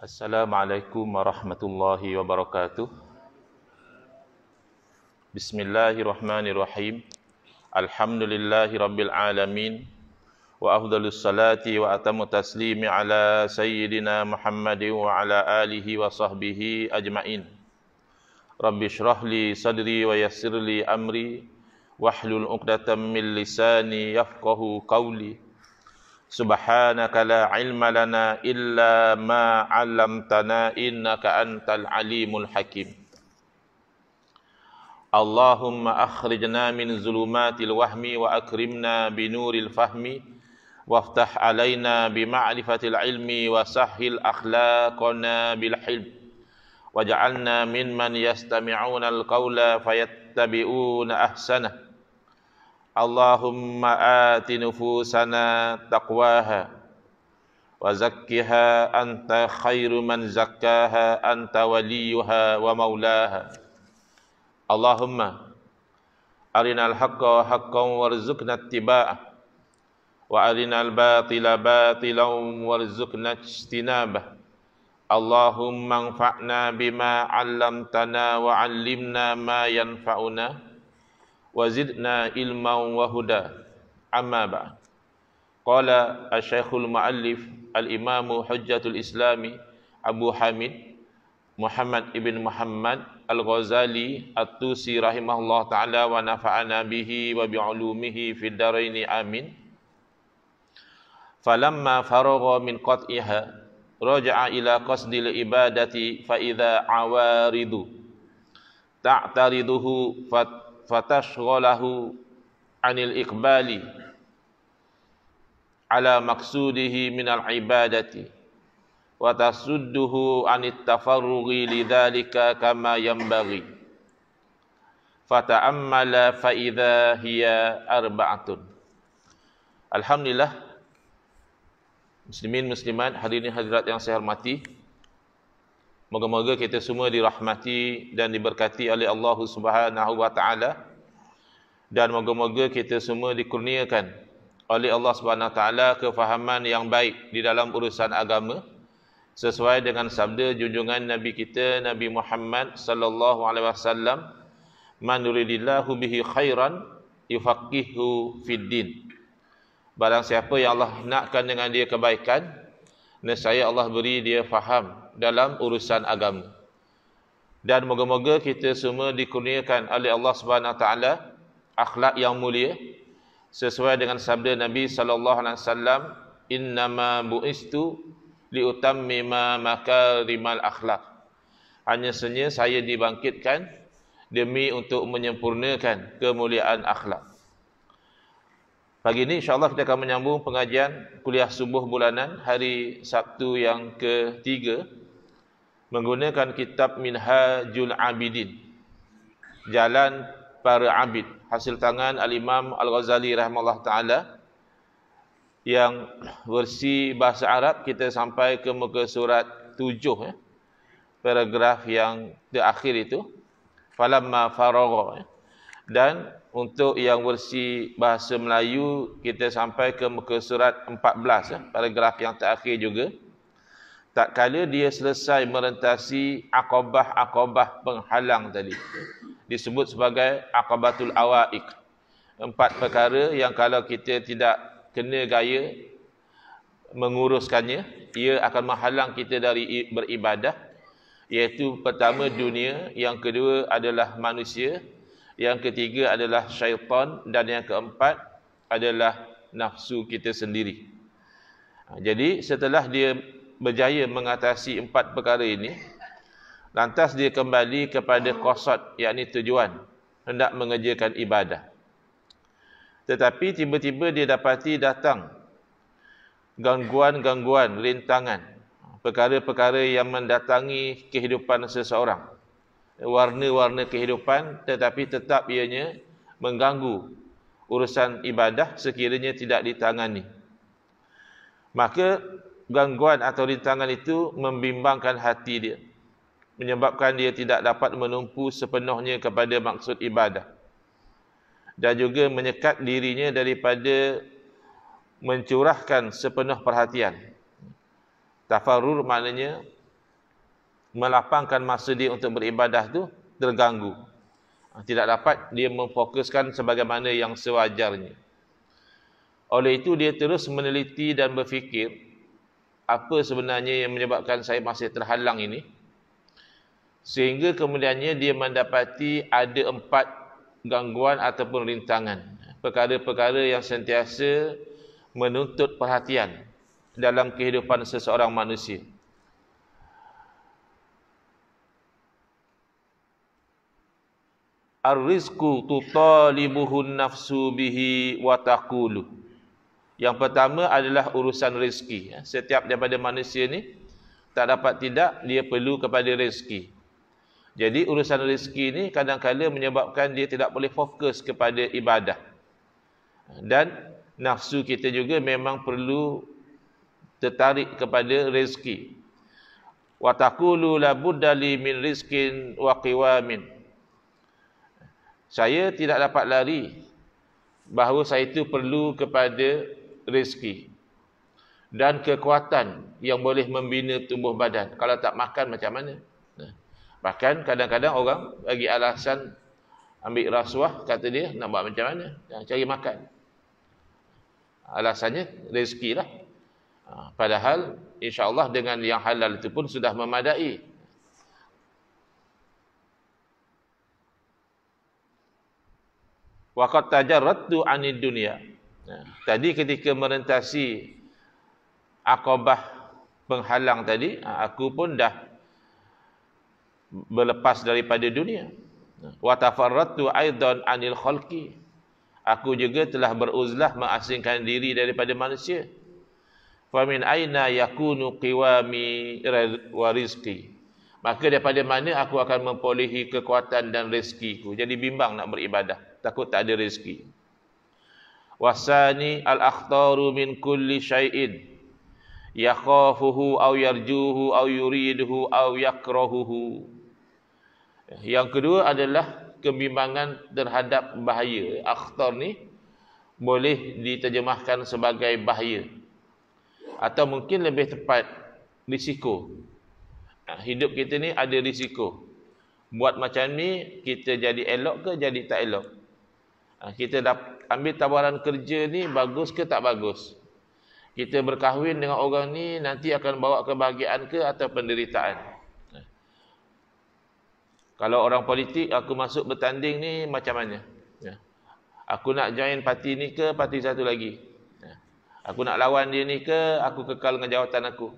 Assalamualaikum warahmatullahi wabarakatuh. Bismillahirrahmanirrahim. Alhamdulillahirabbil alamin. Wa afdhalus salati wa atammu taslimi ala sayyidina Muhammadin wa ala alihi wa sahbihi ajmain. Rabbi shrah sadri wa yasirli amri Wa'hlul hlul 'uqdatam min lisani yafqahu qawli. سبحانك لا علم لنا إلا ما علمتنا إنك أنت العليم الحكيم اللهم أخرجنا من ظلمات الوهم وأكرمنا بنور الفهم وافتح علينا بمعرفة العلم وسهل أخلاقنا بالحلم واجعلنا ممن يستمعون القول فيتبعون أحسنه اللهم آت نفوسنا تقواها وزكها أنت خير من زكاها أنت وليها ومولاها اللهم أرنا الحق حقا وارزقنا اتباعه وأرنا الباطل باطلا وارزقنا اجتنابه اللهم انفعنا بما علمتنا وعلمنا ما ينفعنا وزدنا علما وهدى أما بعد قال الشيخ المؤلف الإمام حجة الإسلام أبو حامد محمد ابن محمد الغزالي التوسي رحمه الله تعالى ونفعنا به وبعلومه في الدارين آمين فلما فرغ من قطعها رجع إلى قصد العبادة فإذا عوارد تعترضه فت fatashghalahu anil iqbali ala maqsudihi min al ibadati wa tasudduhu an at-tafarrughi lidzalika kama yanbaghi fata'ammala fa idza hiya arba'atun alhamdulillah muslimin muslimat hadirin hadirat yang saya hormati Moga-moga kita semua dirahmati dan diberkati oleh Allah Subhanahu wa taala dan moga-moga kita semua dikurniakan oleh Allah Subhanahu taala kefahaman yang baik di dalam urusan agama sesuai dengan sabda junjungan Nabi kita Nabi Muhammad sallallahu alaihi wasallam man yuridillahu bihi khairan yufaqihu fid din barang siapa yang Allah nakkan dengan dia kebaikan nescaya Allah beri dia faham dalam urusan agama. Dan moga-moga kita semua dikurniakan oleh Allah Subhanahu taala akhlak yang mulia sesuai dengan sabda Nabi sallallahu alaihi wasallam innama buistu liutammima makarimal akhlak. Hanya senya saya dibangkitkan demi untuk menyempurnakan kemuliaan akhlak. Pagi ini insyaAllah kita akan menyambung pengajian kuliah subuh bulanan hari Sabtu yang ketiga menggunakan kitab Minhajul Abidin Jalan Para Abid hasil tangan Al Imam Al Ghazali rahimahullah taala yang versi bahasa Arab kita sampai ke muka surat 7 ya paragraf yang terakhir itu falamma faragha ya. dan untuk yang versi bahasa Melayu kita sampai ke muka surat 14 ya paragraf yang terakhir juga tak kala dia selesai merentasi akobah-akobah penghalang tadi disebut sebagai akobatul awaik empat perkara yang kalau kita tidak kena gaya menguruskannya ia akan menghalang kita dari beribadah iaitu pertama dunia yang kedua adalah manusia yang ketiga adalah syaitan dan yang keempat adalah nafsu kita sendiri ha, jadi setelah dia berjaya mengatasi empat perkara ini lantas dia kembali kepada qasad yakni tujuan hendak mengerjakan ibadah tetapi tiba-tiba dia dapati datang gangguan-gangguan rintangan perkara-perkara yang mendatangi kehidupan seseorang warna-warna kehidupan tetapi tetap ianya mengganggu urusan ibadah sekiranya tidak ditangani maka gangguan atau rintangan itu membimbangkan hati dia menyebabkan dia tidak dapat menumpu sepenuhnya kepada maksud ibadah dan juga menyekat dirinya daripada mencurahkan sepenuh perhatian tafarur maknanya melapangkan masa dia untuk beribadah tu terganggu ha, tidak dapat dia memfokuskan sebagaimana yang sewajarnya oleh itu dia terus meneliti dan berfikir apa sebenarnya yang menyebabkan saya masih terhalang ini sehingga kemudiannya dia mendapati ada empat gangguan ataupun rintangan perkara-perkara yang sentiasa menuntut perhatian dalam kehidupan seseorang manusia Ar-rizqu tutalibuhun nafsu bihi wa taqulu yang pertama adalah urusan rezeki. Setiap daripada manusia ni tak dapat tidak dia perlu kepada rezeki. Jadi urusan rezeki ni kadangkala menyebabkan dia tidak boleh fokus kepada ibadah. Dan nafsu kita juga memang perlu tertarik kepada rezeki. Wa taqulu la budda min rizqin wa qiwamin. Saya tidak dapat lari bahawa saya itu perlu kepada rezeki dan kekuatan yang boleh membina tumbuh badan. Kalau tak makan macam mana? Bahkan ha. kadang-kadang orang bagi alasan ambil rasuah kata dia nak buat macam mana? Nak ha, cari makan. Alasannya rezekilah. Ha, padahal insya-Allah dengan yang halal itu pun sudah memadai. Waqat tajarrattu anid dunya. Ya. Tadi ketika merentasi akobah penghalang tadi, ha, aku pun dah berlepas daripada dunia. Ya. Wa tafarratu aidan anil khalqi. Aku juga telah beruzlah mengasingkan diri daripada manusia. Fa min aina yakunu qiwami wa Maka daripada mana aku akan mempolehi kekuatan dan rezekiku. Jadi bimbang nak beribadah. Takut tak ada rezeki wasani al-akhtaru min kulli syai'in yakhafuhu aw yarjuhu aw yuriduhu aw yakrahuhu yang kedua adalah kebimbangan terhadap bahaya akhtar ni boleh diterjemahkan sebagai bahaya atau mungkin lebih tepat risiko hidup kita ni ada risiko buat macam ni kita jadi elok ke jadi tak elok Ha, kita dah ambil tawaran kerja ni bagus ke tak bagus kita berkahwin dengan orang ni nanti akan bawa kebahagiaan ke atau penderitaan ha. kalau orang politik aku masuk bertanding ni macam mana ha. aku nak join parti ni ke parti satu lagi aku nak lawan dia ni ke aku kekal dengan jawatan aku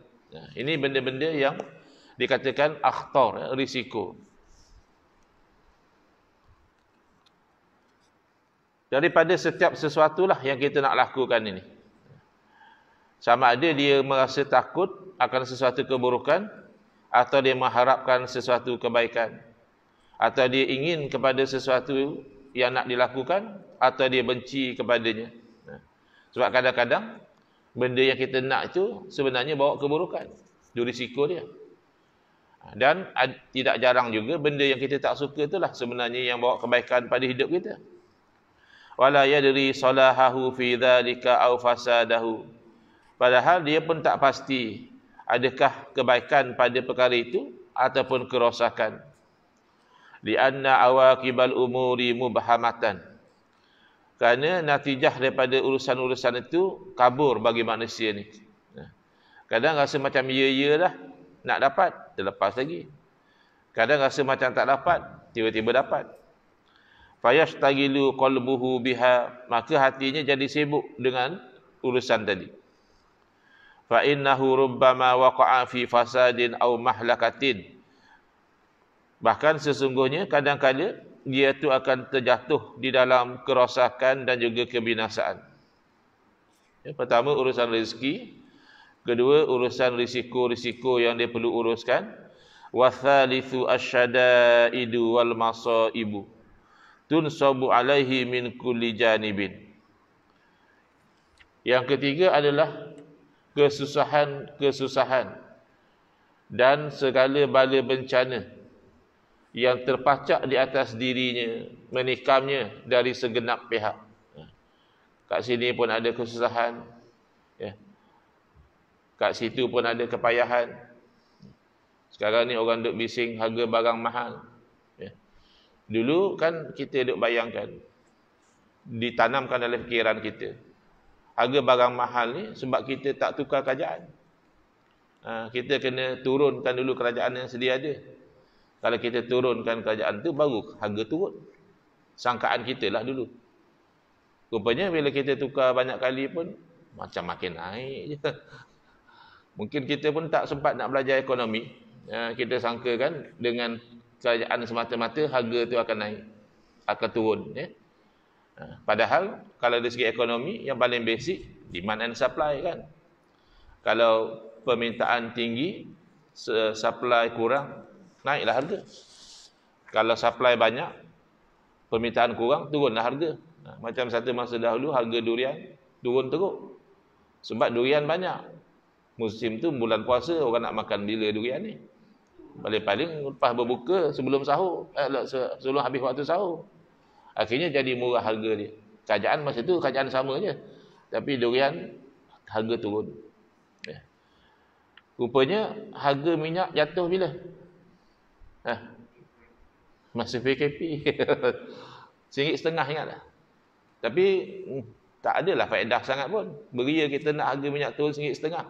ini benda-benda yang dikatakan aktor risiko daripada setiap sesuatu lah yang kita nak lakukan ini. Sama ada dia merasa takut akan sesuatu keburukan atau dia mengharapkan sesuatu kebaikan atau dia ingin kepada sesuatu yang nak dilakukan atau dia benci kepadanya. Sebab kadang-kadang benda yang kita nak itu sebenarnya bawa keburukan. Itu risiko dia. Dan tidak jarang juga benda yang kita tak suka itulah sebenarnya yang bawa kebaikan pada hidup kita wala yadri salahahu fi dhalika aw fasadahu padahal dia pun tak pasti adakah kebaikan pada perkara itu ataupun kerosakan li anna awaqibal umuri mubhamatan kerana natijah daripada urusan-urusan itu kabur bagi manusia ni kadang rasa macam ya-ya lah nak dapat terlepas lagi kadang rasa macam tak dapat tiba-tiba dapat fayashtagilu qalbuhu biha maka hatinya jadi sibuk dengan urusan tadi fa innahu rubbama waqa'a fi fasadin aw mahlakatin bahkan sesungguhnya kadang-kadang dia itu akan terjatuh di dalam kerosakan dan juga kebinasaan. Ya, pertama urusan rezeki, kedua urusan risiko-risiko yang dia perlu uruskan. Wa thalithu asyada'idu wal masa'ibu. Tun tunsabu alaihi min kulli janibin. Yang ketiga adalah kesusahan-kesusahan dan segala bala bencana yang terpacak di atas dirinya, menikamnya dari segenap pihak. Kat sini pun ada kesusahan. Ya. Kat situ pun ada kepayahan. Sekarang ni orang duk bising harga barang mahal. Dulu kan kita duk bayangkan ditanamkan dalam fikiran kita. Harga barang mahal ni sebab kita tak tukar kerajaan. Ha, kita kena turunkan dulu kerajaan yang sedia ada. Kalau kita turunkan kerajaan tu baru harga turun. Sangkaan kita lah dulu. Rupanya bila kita tukar banyak kali pun macam makin naik je. Mungkin kita pun tak sempat nak belajar ekonomi. Ha, kita sangka kan dengan kerajaan semata-mata harga tu akan naik akan turun ya ha, padahal kalau dari segi ekonomi yang paling basic demand and supply kan kalau permintaan tinggi supply kurang naiklah harga kalau supply banyak permintaan kurang turunlah harga ha, macam satu masa dahulu harga durian turun teruk sebab durian banyak musim tu bulan puasa orang nak makan bila durian ni paling-paling lepas berbuka sebelum sahur eh, sebelum habis waktu sahur akhirnya jadi murah harga dia kerajaan masa tu kerajaan sama je tapi durian harga turun ya. rupanya harga minyak jatuh bila ha. masa PKP singgit setengah ingat lah tapi hmm, tak adalah faedah sangat pun beria kita nak harga minyak turun singgit setengah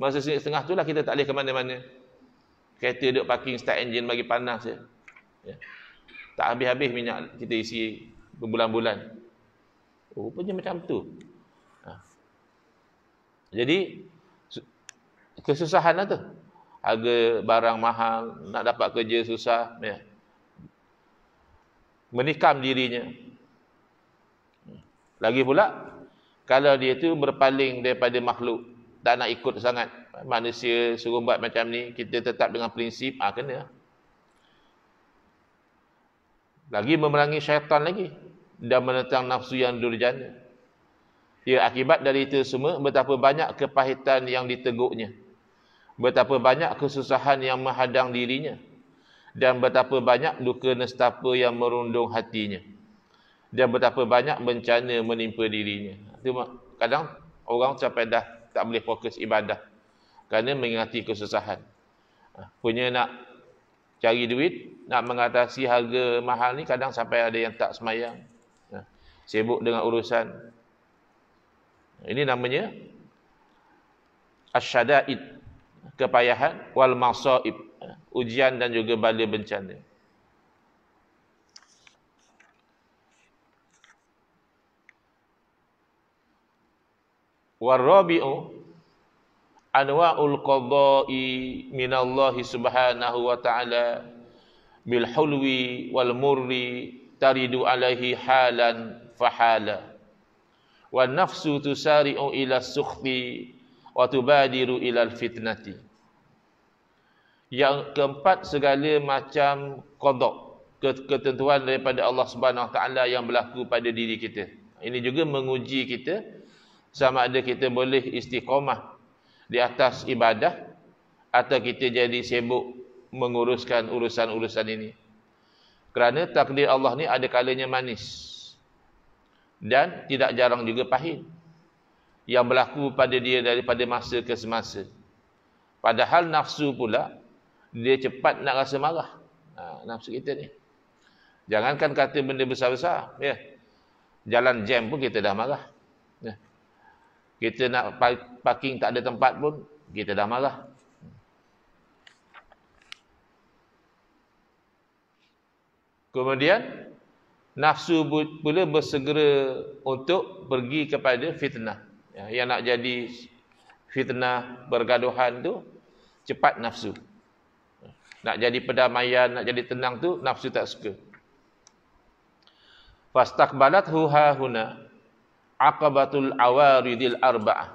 masa singgit setengah tu lah kita tak boleh ke mana-mana Kereta duduk parking start engine bagi panas je. Ya. Tak habis-habis minyak kita isi berbulan-bulan. Oh, punya macam tu. Ha. Jadi, kesusahan lah tu. Harga barang mahal, nak dapat kerja susah. Ya. Menikam dirinya. Lagi pula, kalau dia tu berpaling daripada makhluk, tak nak ikut sangat manusia suruh buat macam ni kita tetap dengan prinsip ah kena lagi memerangi syaitan lagi dan menentang nafsu yang durjana ia akibat dari itu semua betapa banyak kepahitan yang diteguknya betapa banyak kesusahan yang menghadang dirinya dan betapa banyak luka nestapa yang merundung hatinya dan betapa banyak bencana menimpa dirinya itu kadang orang sampai dah tak boleh fokus ibadah kerana mengingati kesusahan ah, punya nak cari duit nak mengatasi harga mahal ni kadang sampai ada yang tak semayang ah, sibuk dengan urusan ini namanya asyadaid kepayahan wal masaib ujian dan juga bala bencana warabi'u anwa'ul qadha'i minallahi subhanahu wa ta'ala bil hulwi wal murri taridu alaihi halan fahala wa nafsu tusari'u ila sukhti wa tubadiru ila fitnati yang keempat segala macam qada ketentuan daripada Allah Subhanahu wa taala yang berlaku pada diri kita ini juga menguji kita sama ada kita boleh istiqomah di atas ibadah atau kita jadi sibuk menguruskan urusan-urusan ini. Kerana takdir Allah ni ada kalanya manis dan tidak jarang juga pahit yang berlaku pada dia daripada masa ke semasa. Padahal nafsu pula dia cepat nak rasa marah. Ha, nafsu kita ni. Jangankan kata benda besar-besar, ya. Jalan jam pun kita dah marah. Kita nak parking tak ada tempat pun, kita dah marah. Kemudian, nafsu pula bersegera untuk pergi kepada fitnah. Ya, yang nak jadi fitnah bergaduhan tu, cepat nafsu. Nak jadi perdamaian, nak jadi tenang tu, nafsu tak suka. balat huha huna aqabatul awaridil arba'ah.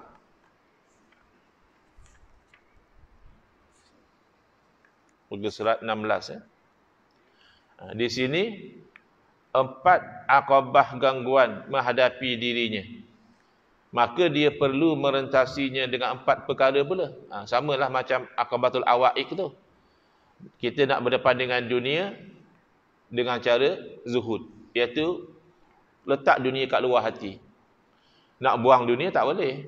Muka surat 16 ya. Ha, di sini empat akobah gangguan menghadapi dirinya. Maka dia perlu merentasinya dengan empat perkara pula. Ha, sama lah macam akobatul awaik tu. Kita nak berdepan dengan dunia dengan cara zuhud. Iaitu letak dunia kat luar hati. Nak buang dunia tak boleh.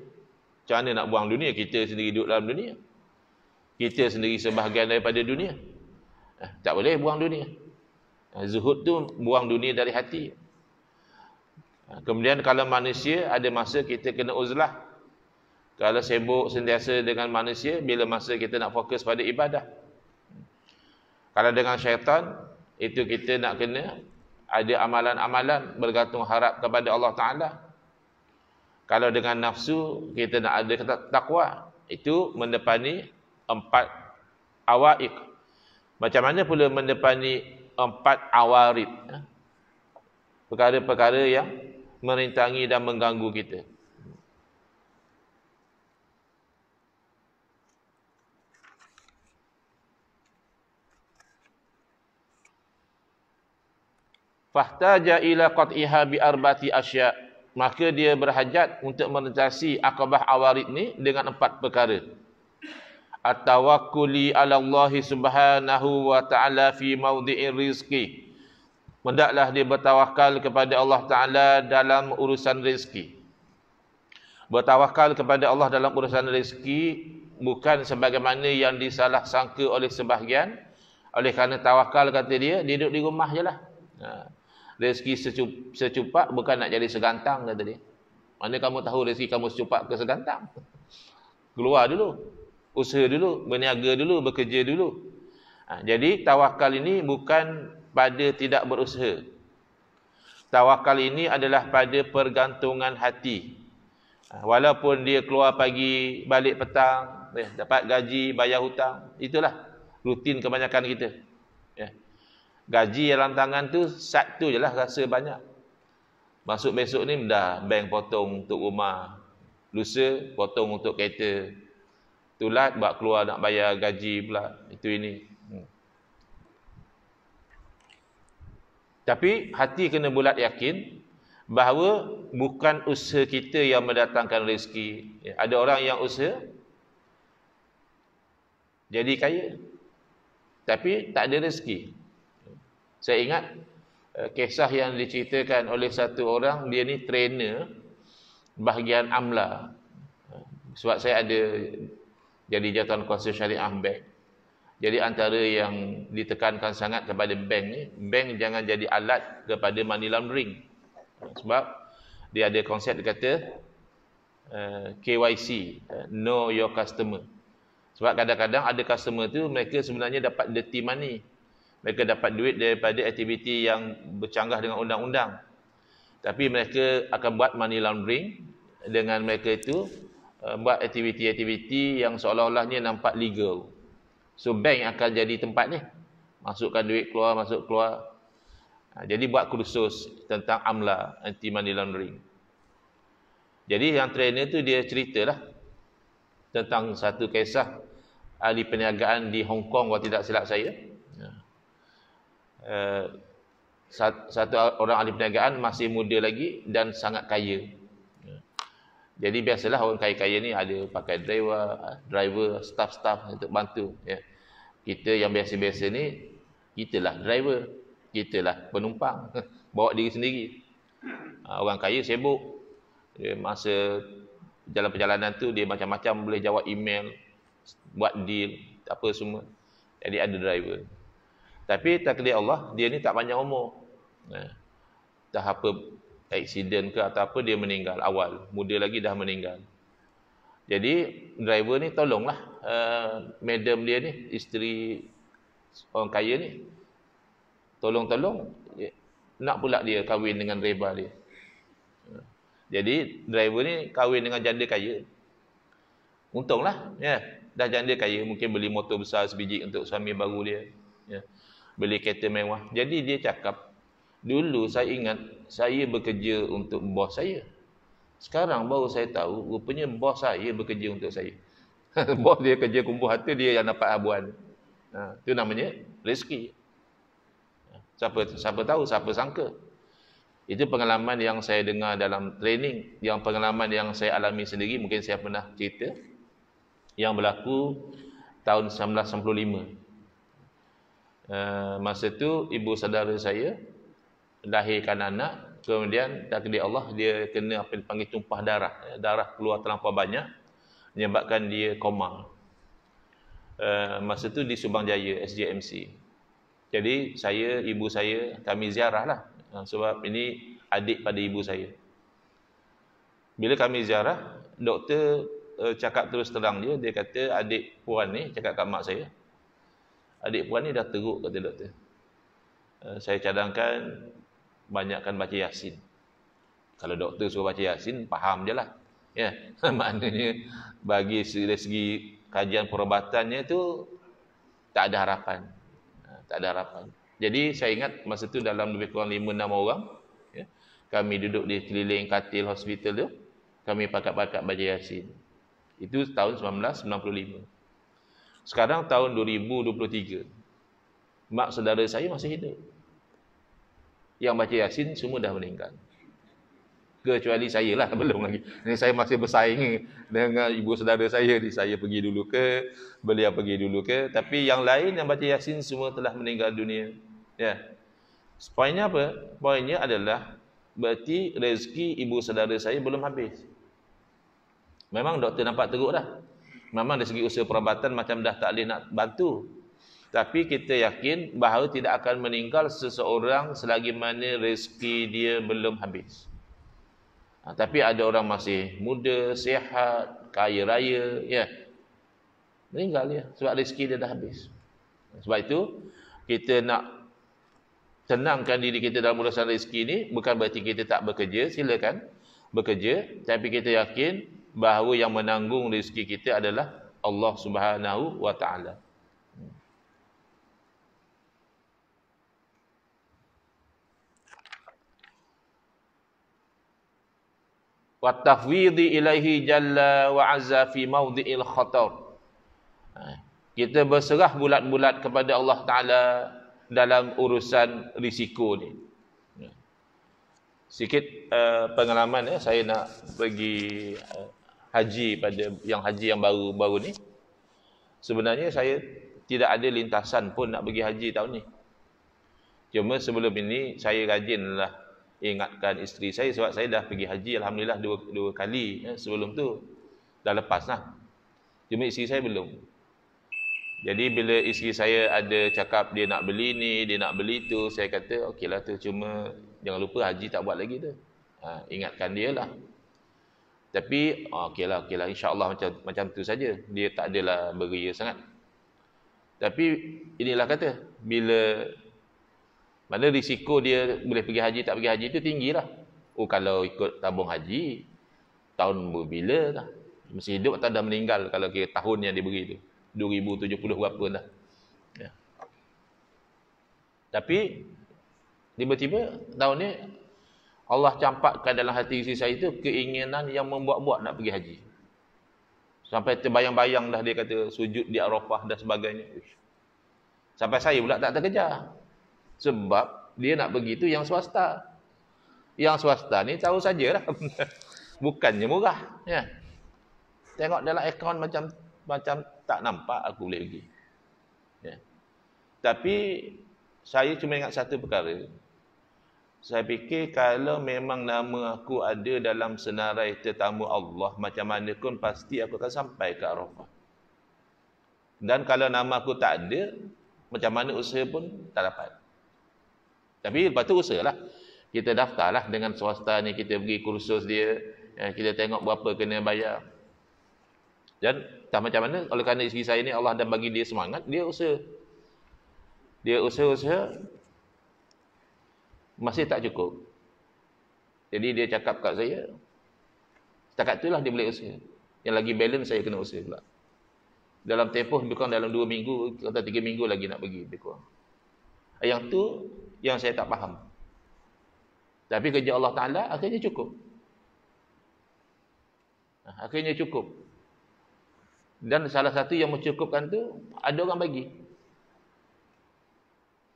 Macam mana nak buang dunia? Kita sendiri duduk dalam dunia. Kita sendiri sebahagian daripada dunia. Eh, tak boleh buang dunia. Eh, zuhud tu buang dunia dari hati. Eh, kemudian kalau manusia ada masa kita kena uzlah. Kalau sibuk sentiasa dengan manusia, bila masa kita nak fokus pada ibadah. Kalau dengan syaitan, itu kita nak kena ada amalan-amalan bergantung harap kepada Allah Ta'ala. Kalau dengan nafsu kita nak ada takwa, itu mendepani empat awaik. Macam mana pula mendepani empat awarid? Perkara-perkara yang merintangi dan mengganggu kita. Fahtaja ila qat'iha bi arbati asya' maka dia berhajat untuk menetasi akabah awarid ni dengan empat perkara at-tawakkuli ala Allah subhanahu wa ta'ala fi mawdi'in rizqi mendaklah dia bertawakal kepada Allah taala dalam urusan rizki. bertawakal kepada Allah dalam urusan rizki bukan sebagaimana yang disalah sangka oleh sebahagian oleh kerana tawakal kata dia, dia duduk di rumah je lah. Ha rezeki secupak bukan nak jadi segantang kata dia. Mana kamu tahu rezeki kamu secupak ke segantang? Keluar dulu. Usaha dulu, berniaga dulu, bekerja dulu. Ha, jadi tawakal ini bukan pada tidak berusaha. Tawakal ini adalah pada pergantungan hati. Ha, walaupun dia keluar pagi, balik petang, eh, dapat gaji, bayar hutang, itulah rutin kebanyakan kita. Ya gaji dalam tangan tu satu je lah rasa banyak. Masuk besok ni dah bank potong untuk rumah. Lusa potong untuk kereta. Tulat buat keluar nak bayar gaji pula. Itu ini. Hmm. Tapi hati kena bulat yakin bahawa bukan usaha kita yang mendatangkan rezeki. Ya, ada orang yang usaha jadi kaya. Tapi tak ada rezeki. Saya ingat eh, kisah yang diceritakan oleh satu orang, dia ni trainer bahagian amla. Eh, sebab saya ada jadi jawatan kuasa syariah bank. Jadi antara yang ditekankan sangat kepada bank ni, bank jangan jadi alat kepada money laundering. Sebab dia ada konsep dia kata eh, KYC, know your customer. Sebab kadang-kadang ada customer tu mereka sebenarnya dapat dirty money mereka dapat duit daripada aktiviti yang bercanggah dengan undang-undang tapi mereka akan buat money laundering dengan mereka itu eh, buat aktiviti-aktiviti yang seolah-olahnya nampak legal so bank akan jadi tempat ni masukkan duit keluar masuk keluar ha, jadi buat kursus tentang amla anti money laundering jadi yang trainer tu dia ceritalah tentang satu kisah ahli perniagaan di Hong Kong kalau tidak silap saya Eh, satu orang ahli perniagaan masih muda lagi dan sangat kaya. Ya. Jadi biasalah orang kaya-kaya ni ada pakai driver, eh, driver, staff-staff untuk bantu. Ya. Kita yang biasa-biasa ni, kitalah driver, kitalah penumpang, bawa diri sendiri. Ah, orang kaya sibuk, dia masa jalan perjalanan tu dia macam-macam boleh jawab email, buat deal, apa semua. Jadi ada driver. Tapi takdir Allah dia ni tak panjang umur. Nah. Dah apa accident ke atau apa dia meninggal awal, muda lagi dah meninggal. Jadi driver ni tolonglah uh, madam dia ni isteri orang kaya ni tolong-tolong ya, nak pula dia kahwin dengan reba dia. Jadi driver ni kahwin dengan janda kaya. Untunglah ya, dah janda kaya mungkin beli motor besar sebiji untuk suami baru dia. Ya beli kereta mewah. Jadi dia cakap, dulu saya ingat saya bekerja untuk bos saya. Sekarang baru saya tahu rupanya bos saya bekerja untuk saya. bos dia kerja kumpul harta dia yang dapat abuan. Ha, itu namanya rezeki. Ha, siapa siapa tahu, siapa sangka. Itu pengalaman yang saya dengar dalam training, yang pengalaman yang saya alami sendiri, mungkin saya pernah cerita, yang berlaku tahun 1995. Eh, masa tu ibu saudara saya lahirkan anak kemudian takdir Allah dia kena apa dipanggil tumpah darah eh, darah keluar terlalu banyak menyebabkan dia koma uh, masa tu di Subang Jaya SJMC jadi saya, ibu saya, kami ziarah lah sebab ini adik pada ibu saya bila kami ziarah, doktor uh, cakap terus terang dia, dia kata adik puan ni, cakap kat mak saya Adik puan ni dah teruk kata doktor. Uh, eh, saya cadangkan banyakkan baca Yasin. Kalau doktor suruh baca Yasin, faham je lah. Ya, yeah. maknanya bagi segi, segi kajian perubatannya tu tak ada harapan. Uh, tak ada harapan. Jadi saya ingat masa tu dalam lebih kurang 5-6 orang ya, kami duduk di keliling katil hospital tu kami pakat-pakat baca Yasin. Itu tahun 1995. Sekarang tahun 2023. Mak saudara saya masih hidup. Yang baca Yasin semua dah meninggal. Kecuali saya lah belum lagi. Ini saya masih bersaing dengan ibu saudara saya. Di saya pergi dulu ke, beliau pergi dulu ke. Tapi yang lain yang baca Yasin semua telah meninggal dunia. Ya. Poinnya apa? Poinnya adalah berarti rezeki ibu saudara saya belum habis. Memang doktor nampak teruk dah. Memang dari segi usia perubatan macam dah tak boleh nak bantu. Tapi kita yakin bahawa tidak akan meninggal seseorang selagi mana rezeki dia belum habis. Ha, tapi ada orang masih muda, sihat, kaya raya, ya. Meninggal dia sebab rezeki dia dah habis. Sebab itu kita nak tenangkan diri kita dalam urusan rezeki ini bukan berarti kita tak bekerja, silakan bekerja tapi kita yakin bahawa yang menanggung rezeki kita adalah Allah Subhanahu wa taala. wa tahwidi ilaihi jalla wa azza fi mawdi'il khatar ha, kita berserah bulat-bulat kepada Allah taala dalam urusan risiko ni ha. sikit uh, pengalaman ya saya nak pergi uh, eh, haji pada yang haji yang baru-baru ni sebenarnya saya tidak ada lintasan pun nak pergi haji tahun ni cuma sebelum ini saya lah ingatkan isteri saya sebab saya dah pergi haji alhamdulillah dua dua kali ya, sebelum tu dah lepas lah cuma isteri saya belum jadi bila isteri saya ada cakap dia nak beli ni, dia nak beli tu, saya kata okeylah tu cuma jangan lupa haji tak buat lagi tu. Ha, ingatkan dia lah. Tapi ah, okeylah okeylah insya-Allah macam macam tu saja. Dia tak adalah beria sangat. Tapi inilah kata bila mana risiko dia boleh pergi haji tak pergi haji tu tinggilah. Oh kalau ikut tabung haji tahun bila dah mesti hidup atau dah meninggal kalau kira tahun yang diberi tu 2070 berapa dah. Ya. Tapi tiba-tiba tahun ni Allah campakkan dalam hati isteri saya itu keinginan yang membuat-buat nak pergi haji. Sampai terbayang-bayang dah dia kata sujud di Arafah dan sebagainya. Uish. Sampai saya pula tak terkejar. Sebab dia nak pergi tu yang swasta. Yang swasta ni tahu sajalah. Bukannya murah. Ya. Tengok dalam akaun macam macam tak nampak aku boleh pergi. Ya. Tapi saya cuma ingat satu perkara saya fikir kalau memang nama aku ada dalam senarai tetamu Allah, macam mana pun pasti aku akan sampai ke Arafah. Dan kalau nama aku tak ada, macam mana usaha pun tak dapat. Tapi lepas tu lah. Kita daftarlah dengan swasta ni, kita pergi kursus dia, ya, kita tengok berapa kena bayar. Dan tak macam mana, oleh kerana isteri saya ni Allah dah bagi dia semangat, dia usaha. Dia usaha-usaha, masih tak cukup. Jadi dia cakap kat saya, setakat lah dia boleh usaha. Yang lagi balance saya kena usaha pula. Dalam tempoh lebih kurang dalam 2 minggu atau 3 minggu lagi nak pergi lebih kurang. Yang tu yang saya tak faham. Tapi kerja Allah Ta'ala akhirnya cukup. Ha, akhirnya cukup. Dan salah satu yang mencukupkan tu ada orang bagi.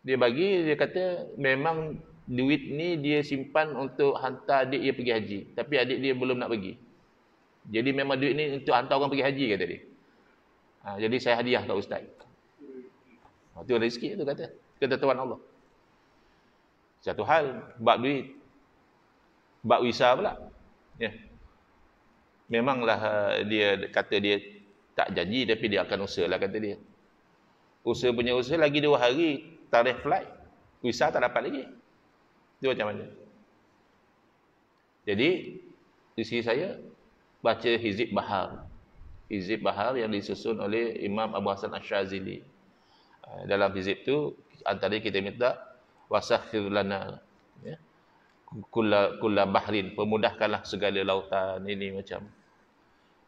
Dia bagi, dia kata memang duit ni dia simpan untuk hantar adik dia pergi haji tapi adik dia belum nak pergi jadi memang duit ni untuk hantar orang pergi haji kata dia ha, jadi saya hadiah kat ustaz itu ha, rezeki tu kata kata tuan Allah satu hal bab duit bab wisa pula ya memanglah ha, dia kata dia tak janji tapi dia akan usaha lah kata dia usaha punya usaha lagi dua hari tarikh flight wisa tak dapat lagi dia macam mana? Jadi, di sisi saya, baca Hizib Bahar. Hizib Bahar yang disusun oleh Imam Abu Hassan Ash-Shazili. Eh, dalam Hizib tu antara kita minta, wasakhir lana. Ya. Kula, kula bahrin, pemudahkanlah segala lautan. Ini macam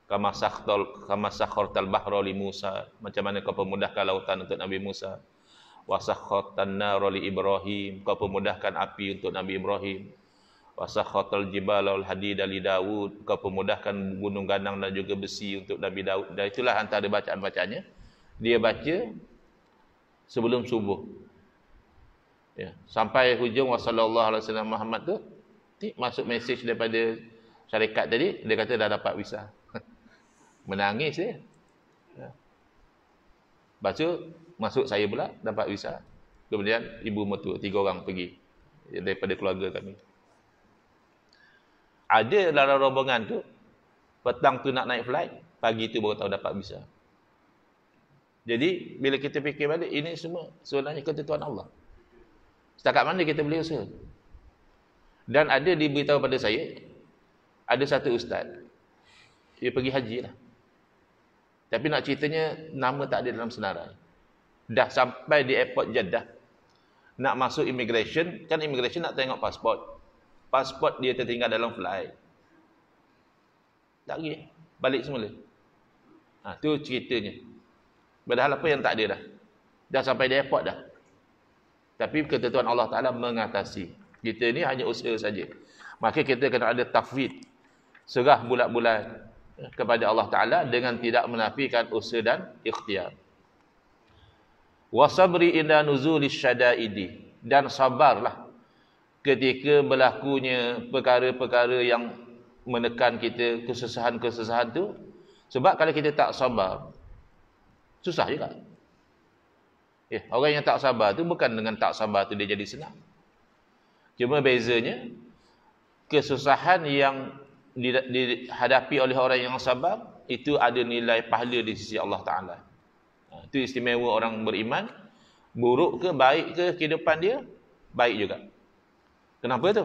kama sakhtal kama sakhartal bahra Musa macam mana kau pemudahkan lautan untuk Nabi Musa wasakhatan nara li ibrahim kau pemudahkan api untuk nabi ibrahim wasakhatal jibala al Hadid li daud kau pemudahkan gunung ganang dan juga besi untuk nabi daud dan itulah antara bacaan-bacaannya dia baca sebelum subuh ya sampai hujung wasallallahu alaihi wasallam Muhammad tu ni masuk mesej daripada syarikat tadi dia kata dah dapat visa menangis dia ya. Baca masuk saya pula dapat visa. Kemudian ibu mertua tiga orang pergi daripada keluarga kami. Ada dalam rombongan tu petang tu nak naik flight, pagi tu baru tahu dapat visa. Jadi bila kita fikir balik ini semua sebenarnya ketentuan Allah. Setakat mana kita boleh usaha? Dan ada diberitahu pada saya ada satu ustaz dia pergi haji lah. Tapi nak ceritanya nama tak ada dalam senarai. Dah sampai di airport Jeddah. Nak masuk immigration, kan immigration nak tengok pasport. Pasport dia tertinggal dalam flight. Tak pergi. Balik semula. Ha, tu ceritanya. Padahal apa yang tak ada dah. Dah sampai di airport dah. Tapi ketentuan Allah Ta'ala mengatasi. Kita ni hanya usaha saja. Maka kita kena ada tafwid. Serah bulat-bulat kepada Allah Ta'ala dengan tidak menafikan usaha dan ikhtiar wasabri ila nuzulis syadaidi dan sabarlah ketika berlakunya perkara-perkara yang menekan kita kesesahan kesesahan tu sebab kalau kita tak sabar susah juga ya, orang yang tak sabar tu bukan dengan tak sabar tu dia jadi senang cuma bezanya kesusahan yang dihadapi oleh orang yang sabar itu ada nilai pahala di sisi Allah Ta'ala itu ha, istimewa orang beriman. Buruk ke baik ke kehidupan dia? Baik juga. Kenapa tu?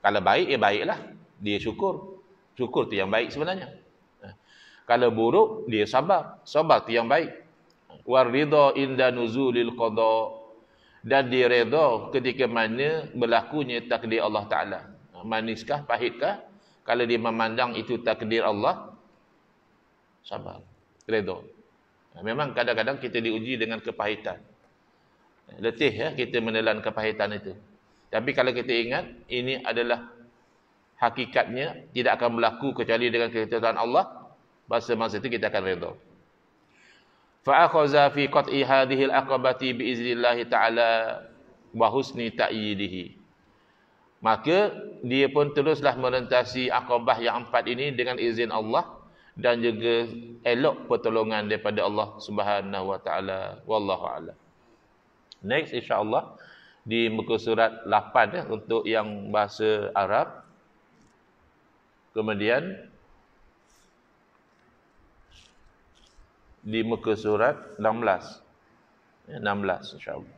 Kalau baik, ya baiklah. Dia syukur. Syukur tu yang baik sebenarnya. Ha. Kalau buruk, dia sabar. Sabar tu yang baik. Waridha inda nuzulil qada dan diredo ketika mana berlakunya takdir Allah Ta'ala. Ha, maniskah, pahitkah? Kalau dia memandang itu takdir Allah, sabar. Redha. Memang kadang-kadang kita diuji dengan kepahitan. Letih ya kita menelan kepahitan itu. Tapi kalau kita ingat ini adalah hakikatnya tidak akan berlaku kecuali dengan ketetapan Allah, masa-masa itu kita akan redha. Fa akhadha fi qat'i hadhihi al-aqabati bi idznillah ta'ala wa husni ta'yidihi. Maka dia pun teruslah merentasi akabah yang empat ini dengan izin Allah dan juga elok pertolongan daripada Allah Subhanahu wa taala wallahu a'lam. Next insya-Allah di muka surat 8 ya eh, untuk yang bahasa Arab. Kemudian di muka surat 16. 16 eh, insya-Allah.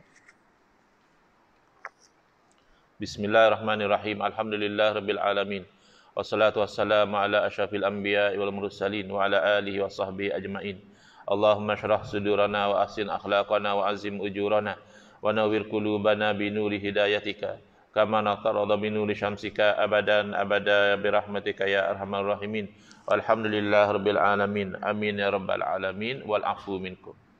Bismillahirrahmanirrahim. Alhamdulillah rabbil alamin wassalatu wassalamu ala asyrafil anbiya wal mursalin wa ala alihi washabbi ajmain Allahumma syrah sudurana wa asin akhlaqana wa azim ujurana wa nawwir qulubana bi nuri hidayatika kama naqara bi nuri syamsika abadan abada bi rahmatika ya arhamar rahimin walhamdulillahi rabbil alamin amin ya rabbal alamin wal afu minkum